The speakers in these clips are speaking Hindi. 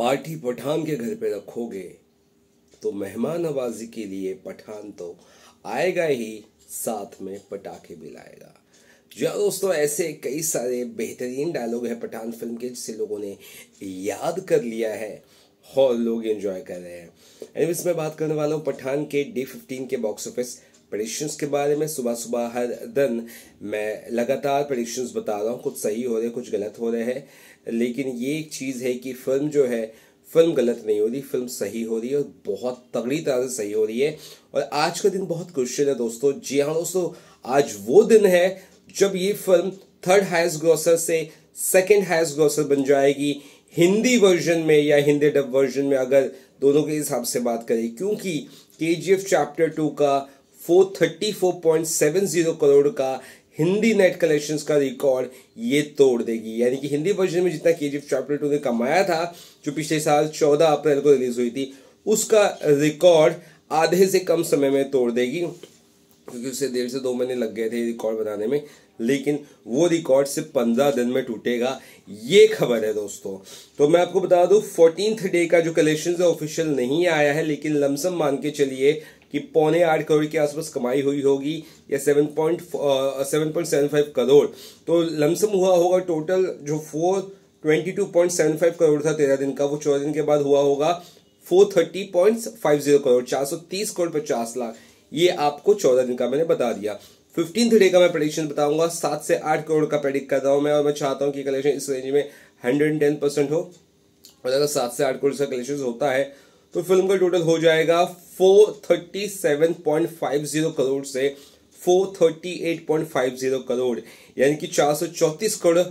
पार्टी पठान के घर पे रखोगे तो मेहमान नवाजी के लिए पठान तो आएगा ही साथ में पटाखे भी लाएगा जो दोस्तों ऐसे कई सारे बेहतरीन डायलॉग है पठान फिल्म के जिसे लोगों ने याद कर लिया है और लोग एंजॉय कर रहे हैं एनिवेज मैं बात करने वाला हूँ पठान के डी फिफ्टीन के बॉक्स ऑफिस प्रडिक्शंस के बारे में सुबह सुबह हर दिन मैं लगातार प्रडिक्शंस बता रहा हूँ कुछ सही हो रहे कुछ गलत हो रहे हैं लेकिन ये एक चीज़ है कि फिल्म जो है फिल्म गलत नहीं हो रही फिल्म सही हो रही है और बहुत तगड़ी तरह से सही हो रही है और आज का दिन बहुत क्वेश्चन है दोस्तों जी हाँ दोस्तों आज वो दिन है जब ये फिल्म थर्ड हाइस्ट ग्रॉसर से सेकेंड हाइस्ट ग्रॉसर बन जाएगी हिंदी वर्जन में या हिंदी डब वर्जन में अगर दोनों के हिसाब से बात करें क्योंकि के जी एफ चैप्टर टू का 434.70 करोड़ का हिंदी नेट कलेक्शन का रिकॉर्ड ये तोड़ देगी यानी कि हिंदी वर्जन में जितना के जी चैप्टर टू ने कमाया था जो पिछले साल चौदह अप्रैल को रिलीज हुई थी उसका रिकॉर्ड आधे से कम समय में तोड़ देगी क्योंकि उससे डेढ़ से दो महीने लग गए थे रिकॉर्ड बनाने में लेकिन वो रिकॉर्ड सिर्फ पंद्रह दिन में टूटेगा ये खबर है दोस्तों तो मैं आपको बता दूं फोर्टीन डे का जो कलेक्शन है ऑफिशियल नहीं आया है लेकिन लमसम मान के चलिए कि पौने आठ करोड़ के आसपास कमाई हुई होगी या seven point seven point seven five crore तो लमसम हुआ होगा टोटल जो four twenty two point seven five crore था तेरह दिन का वो चौदह दिन के बाद हुआ होगा four thirty point five zero crore चार सौ तीस करोड़ पचास लाख ये आपको चौदह दिन का मैंने बता दिया फिफ्टीन डे का मैं प्रडिक्शन बताऊंगा सात से आठ करोड़ का प्रेडिक्ट कर रहा हूँ मैं और मैं चाहता हूँ कि कलेक्शन इस रेंज में हंड्रेड एंड टेन परसेंट हो और अगर सात से आठ करोड़ का कलेक्शन होता है तो फिल्म का टोटल हो जाएगा 437.50 करोड़ से 438.50 करोड़ यानी कि चार करोड़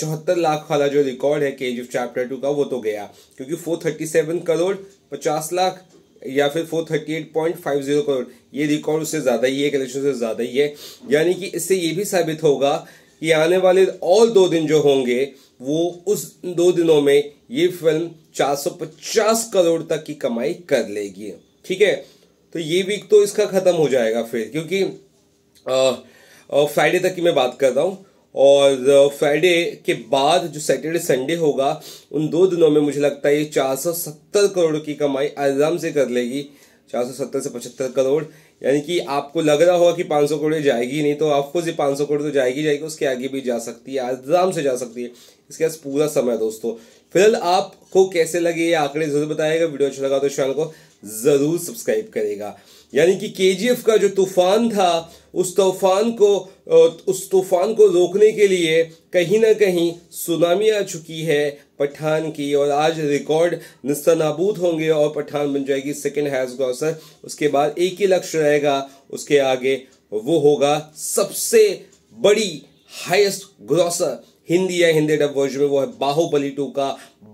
चौहत्तर लाख वाला जो रिकॉर्ड है के चैप्टर टू का वो तो गया क्योंकि 437 करोड़ 50 लाख या फिर 438.50 करोड़ ये रिकॉर्ड उससे ज़्यादा ही है कलेक्शन से ज़्यादा ही है यानी कि इससे ये भी साबित होगा कि आने वाले और दो दिन जो होंगे वो उस दो दिनों में ये फिल्म 450 करोड़ तक की कमाई कर लेगी ठीक है तो ये वीक तो इसका ख़त्म हो जाएगा फिर क्योंकि फ्राइडे तक की मैं बात कर रहा हूँ और फ्राइडे के बाद जो सैटरडे संडे होगा उन दो दिनों में मुझे लगता है ये 470 करोड़ की कमाई आराम से कर लेगी 470 से 75 करोड़ यानी कि आपको लग रहा होगा कि 500 करोड़ जाएगी नहीं तो ऑफकोर्स ये 500 करोड़ तो जाएगी जाएगी उसके आगे भी जा सकती है आराम से जा सकती है इसके पास पूरा समय है दोस्तों फिलहाल आपको कैसे लगे ये आंकड़े जरूर बताएगा वीडियो अच्छा लगा तो चैनल को ज़रूर सब्सक्राइब करेगा यानी कि के का जो तूफ़ान था उस तूफ़ान को उस तूफ़ान को रोकने के लिए कहीं ना कहीं सुनामी आ चुकी है पठान की और आज रिकॉर्ड नस्ता होंगे और पठान बन जाएगी सेकेंड हैज ग्रॉसर उसके बाद एक ही लक्ष्य रहेगा उसके आगे वो होगा सबसे बड़ी हाईएस्ट ग्रॉसर हिंदी या हिंदी डब वर्जन में वो है बाहुबली टू का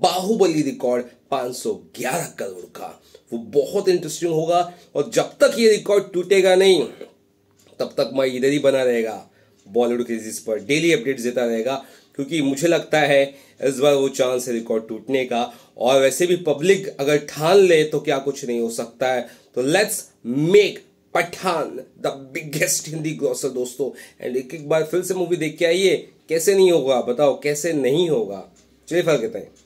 बाहुबली रिकॉर्ड 511 करोड़ का वो बहुत इंटरेस्टिंग होगा और जब तक ये रिकॉर्ड टूटेगा नहीं तब तक मैं इधर ही बना रहेगा बॉलीवुड क्रेजिस पर डेली अपडेट देता रहेगा क्योंकि मुझे लगता है इस बार वो चांस है रिकॉर्ड टूटने का और वैसे भी पब्लिक अगर ठान ले तो क्या कुछ नहीं हो सकता है तो let's make Pathaan the biggest Hindi grosser दोस्तों एंड एक एक बार फिर से मूवी देख के आइए कैसे नहीं होगा बताओ कैसे नहीं होगा चलिए फल कहते हैं